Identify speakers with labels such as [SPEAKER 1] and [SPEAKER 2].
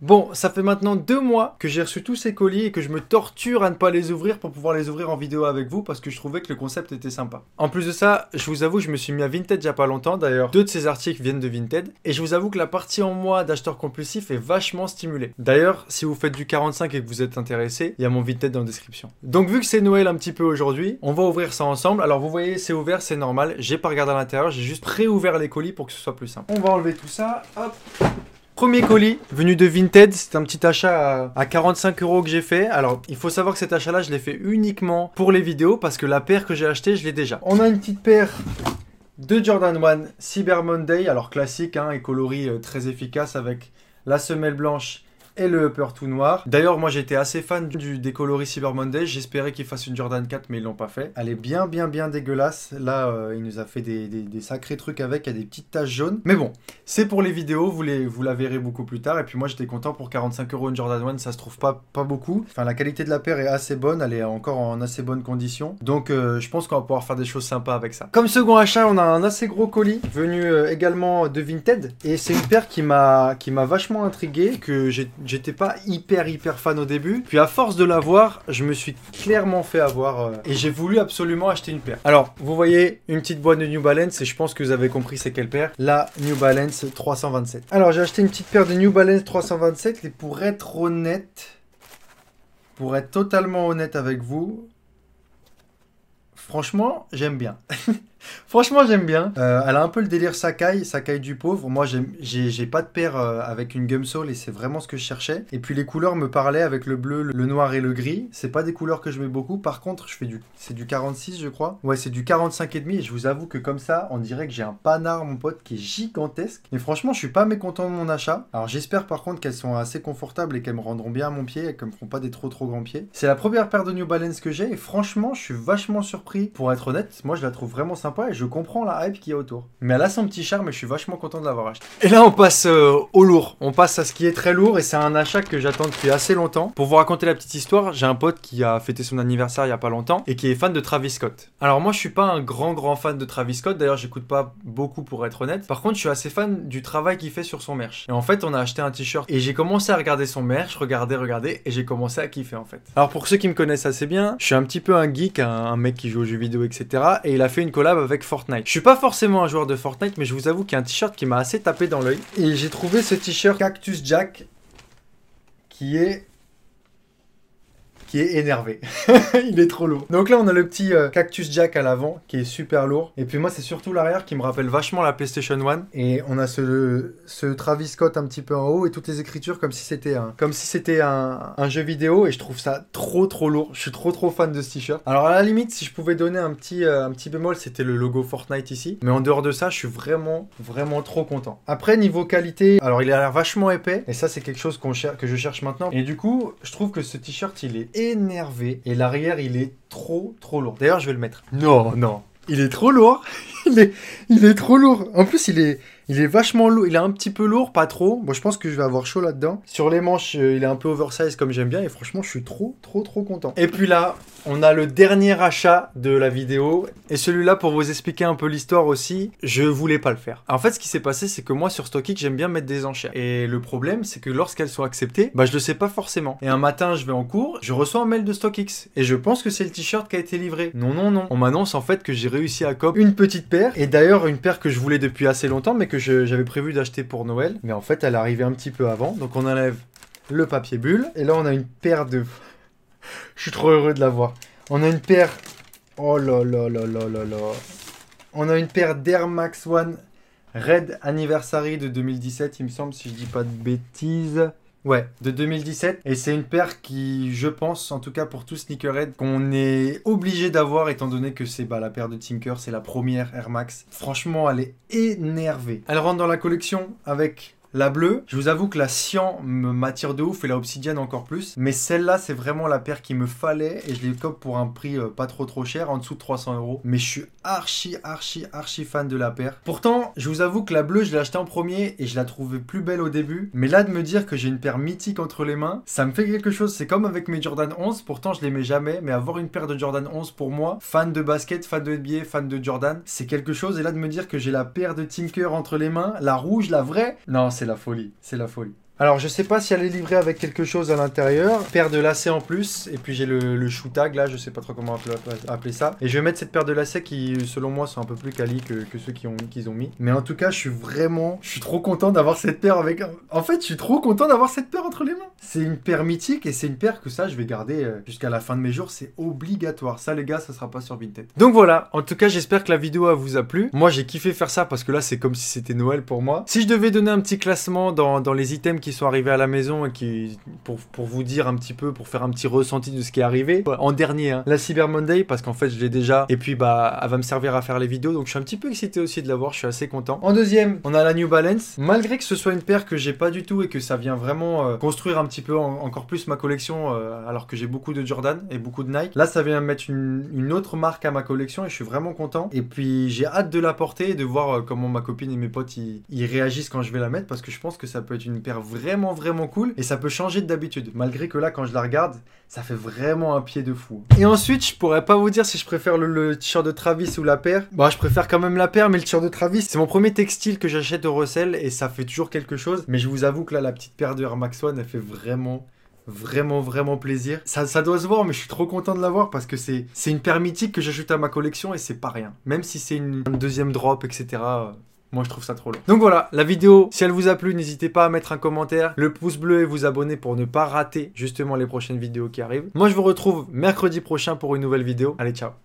[SPEAKER 1] Bon, ça fait maintenant deux mois que j'ai reçu tous ces colis et que je me torture à ne pas les ouvrir pour pouvoir les ouvrir en vidéo avec vous parce que je trouvais que le concept était sympa. En plus de ça, je vous avoue, je me suis mis à Vinted il n'y a pas longtemps d'ailleurs. Deux de ces articles viennent de Vinted et je vous avoue que la partie en moi d'acheteur compulsif est vachement stimulée. D'ailleurs, si vous faites du 45 et que vous êtes intéressé, il y a mon Vinted dans la description. Donc vu que c'est Noël un petit peu aujourd'hui, on va ouvrir ça ensemble. Alors vous voyez, c'est ouvert, c'est normal. J'ai pas regardé à l'intérieur, j'ai juste pré-ouvert les colis pour que ce soit plus simple. On va enlever tout ça. Hop. Premier colis venu de Vinted, c'est un petit achat à 45 euros que j'ai fait. Alors il faut savoir que cet achat là je l'ai fait uniquement pour les vidéos parce que la paire que j'ai achetée je l'ai déjà. On a une petite paire de Jordan One Cyber Monday, alors classique hein, et coloris euh, très efficace avec la semelle blanche et le upper tout noir. D'ailleurs, moi j'étais assez fan du décoloris Cyber Monday. J'espérais qu'ils fassent une Jordan 4, mais ils l'ont pas fait. Elle est bien, bien, bien dégueulasse. Là, euh, il nous a fait des, sacrés trucs avec. Il y a des petites taches jaunes. Mais bon, c'est pour les vidéos. Vous, les, vous la verrez beaucoup plus tard. Et puis moi, j'étais content pour 45 euros une Jordan 1. Ça se trouve pas, pas beaucoup. Enfin, la qualité de la paire est assez bonne. Elle est encore en assez bonne condition. Donc, euh, je pense qu'on va pouvoir faire des choses sympas avec ça. Comme second achat, on a un assez gros colis venu euh, également de Vinted. Et c'est une paire qui m'a vachement intrigué, que j'ai j'étais pas hyper hyper fan au début. Puis à force de l'avoir, je me suis clairement fait avoir euh, et j'ai voulu absolument acheter une paire. Alors, vous voyez une petite boîte de New Balance et je pense que vous avez compris c'est quelle paire. La New Balance 327. Alors, j'ai acheté une petite paire de New Balance 327 et pour être honnête, pour être totalement honnête avec vous, franchement, j'aime bien. Franchement, j'aime bien. Euh, elle a un peu le délire Sakai, Sakai du pauvre. Moi, j'ai pas de paire euh, avec une Gum et c'est vraiment ce que je cherchais. Et puis les couleurs me parlaient avec le bleu, le noir et le gris. C'est pas des couleurs que je mets beaucoup. Par contre, je fais du, c'est du 46, je crois. Ouais, c'est du 45 et demi. je vous avoue que comme ça, on dirait que j'ai un panard, mon pote, qui est gigantesque. Mais franchement, je suis pas mécontent de mon achat. Alors j'espère par contre qu'elles sont assez confortables et qu'elles me rendront bien à mon pied et qu'elles me feront pas des trop trop grands pieds. C'est la première paire de New Balance que j'ai et franchement, je suis vachement surpris. Pour être honnête, moi, je la trouve vraiment sympa et je comprends la hype qu'il y a autour. Mais elle a son petit charme et je suis vachement content de l'avoir acheté. Et là, on passe euh, au lourd. On passe à ce qui est très lourd et c'est un achat que j'attends depuis assez longtemps. Pour vous raconter la petite histoire, j'ai un pote qui a fêté son anniversaire il y a pas longtemps et qui est fan de Travis Scott. Alors moi, je suis pas un grand grand fan de Travis Scott. D'ailleurs, j'écoute pas beaucoup pour être honnête. Par contre, je suis assez fan du travail qu'il fait sur son merch. Et en fait, on a acheté un t-shirt et j'ai commencé à regarder son merch, regarder, regarder et j'ai commencé à kiffer en fait. Alors pour ceux qui me connaissent assez bien, je suis un petit peu un geek, un, mec qui joue aux jeux vidéo, etc. Et il a fait une collab avec Fortnite. Je suis pas forcément un joueur de Fortnite, mais je vous avoue qu'il y a un t-shirt qui m'a assez tapé dans l'œil. Et j'ai trouvé ce t-shirt Cactus Jack, qui est qui est énervé. il est trop lourd. Donc là, on a le petit euh, Cactus Jack à l'avant qui est super lourd. Et puis moi, c'est surtout l'arrière qui me rappelle vachement la PlayStation 1. Et on a ce, ce Travis Scott un petit peu en haut et toutes les écritures comme si c'était un, comme si c'était un, jeu vidéo. Et je trouve ça trop trop lourd. Je suis trop trop fan de ce t-shirt. Alors à la limite, si je pouvais donner un petit, euh, un petit bémol, c'était le logo Fortnite ici. Mais en dehors de ça, je suis vraiment vraiment trop content. Après, niveau qualité, alors il a l'air vachement épais. Et ça, c'est quelque chose que je cherche maintenant. Et du coup, je trouve que ce t-shirt, il est énervé. Et l'arrière, il est trop, trop lourd. D'ailleurs, je vais le mettre. Non, non. Il est trop lourd. il, est, il est trop lourd. En plus, il est, il est vachement lourd, il est un petit peu lourd, pas trop. Bon, je pense que je vais avoir chaud là-dedans. Sur les manches, euh, il est un peu oversize comme j'aime bien et franchement, je suis trop, trop, trop content. Et puis là, on a le dernier achat de la vidéo et celui-là, pour vous expliquer un peu l'histoire aussi, je voulais pas le faire. En fait, ce qui s'est passé, c'est que moi, sur StockX, j'aime bien mettre des enchères. Et le problème, c'est que lorsqu'elles sont acceptées, bah, je le sais pas forcément. Et un matin, je vais en cours, je reçois un mail de StockX et je pense que c'est le t-shirt qui a été livré. Non, non, non. On m'annonce en fait que j'ai réussi à cop une petite paire et d'ailleurs une paire que je voulais depuis assez longtemps mais que j'avais prévu d'acheter pour Noël, mais en fait elle est arrivée un petit peu avant. Donc on enlève le papier bulle et là on a une paire de. Je suis trop heureux de la voir. On a une paire. Oh là là là là là là. On a une paire d'Air Max One Red Anniversary de 2017, il me semble, si je dis pas de bêtises. Ouais, de 2017. Et c'est une paire qui, je pense, en tout cas pour tout sneakerhead, qu'on est obligé d'avoir étant donné que c'est bah, la paire de Tinker, c'est la première Air Max. Franchement, elle est énervée. Elle rentre dans la collection avec la bleue, je vous avoue que la Cyan me m'attire de ouf et la Obsidienne encore plus. Mais celle-là, c'est vraiment la paire qu'il me fallait et je l'ai cop pour un prix euh, pas trop trop cher, en dessous de 300 euros. Mais je suis archi, archi, archi fan de la paire. Pourtant, je vous avoue que la bleue, je l'ai achetée en premier et je la trouvais plus belle au début. Mais là, de me dire que j'ai une paire mythique entre les mains, ça me fait quelque chose. C'est comme avec mes Jordan 11, pourtant je les mets jamais. Mais avoir une paire de Jordan 11 pour moi, fan de basket, fan de NBA, fan de Jordan, c'est quelque chose. Et là, de me dire que j'ai la paire de Tinker entre les mains, la rouge, la vraie, non, c'est la folie, c'est la folie. Alors je sais pas si elle est livrée avec quelque chose à l'intérieur. Paire de lacets en plus. Et puis j'ai le, le shoe tag là, je sais pas trop comment appeler, ça. Et je vais mettre cette paire de lacets qui selon moi sont un peu plus quali que, ceux qu'ils ont, ont mis. Mais en tout cas je suis vraiment... Je suis trop content d'avoir cette paire avec... En fait je suis trop content d'avoir cette paire entre les mains. C'est une paire mythique et c'est une paire que ça je vais garder euh, jusqu'à la fin de mes jours. C'est obligatoire. Ça les gars ça sera pas sur Vinted. Donc voilà. En tout cas j'espère que la vidéo vous a plu. Moi j'ai kiffé faire ça parce que là c'est comme si c'était Noël pour moi. Si je devais donner un petit classement dans les items qui sont arrivés à la maison et qui, pour, pour vous dire un petit peu, pour faire un petit ressenti de ce qui est arrivé. En dernier, hein, la Cyber Monday, parce qu'en fait, je l'ai déjà. Et puis, bah, elle va me servir à faire les vidéos. Donc, je suis un petit peu excité aussi de la voir. Je suis assez content. En deuxième, on a la New Balance. Malgré que ce soit une paire que j'ai pas du tout et que ça vient vraiment euh, construire un petit peu encore plus ma collection, euh, alors que j'ai beaucoup de Jordan et beaucoup de Nike. Là, ça vient mettre une, une, autre marque à ma collection et je suis vraiment content. Et puis, j'ai hâte de la porter et de voir euh, comment ma copine et mes potes ils, réagissent quand je vais la mettre parce que je pense que ça peut être une paire vraiment vraiment cool et ça peut changer d'habitude. Malgré que là, quand je la regarde, ça fait vraiment un pied de fou. Et ensuite, je pourrais pas vous dire si je préfère le, t-shirt de Travis ou la paire. Bah, je préfère quand même la paire, mais le t-shirt de Travis, c'est mon premier textile que j'achète au recel et ça fait toujours quelque chose. Mais je vous avoue que là, la petite paire de Air Max One, elle fait vraiment vraiment vraiment plaisir. Ça, ça, doit se voir, mais je suis trop content de l'avoir parce que c'est une paire mythique que j'ajoute à ma collection et c'est pas rien. Même si c'est une, une deuxième drop, etc. Moi, je trouve ça trop long. Donc voilà, la vidéo, si elle vous a plu, n'hésitez pas à mettre un commentaire, le pouce bleu et vous abonner pour ne pas rater justement les prochaines vidéos qui arrivent. Moi, je vous retrouve mercredi prochain pour une nouvelle vidéo. Allez, ciao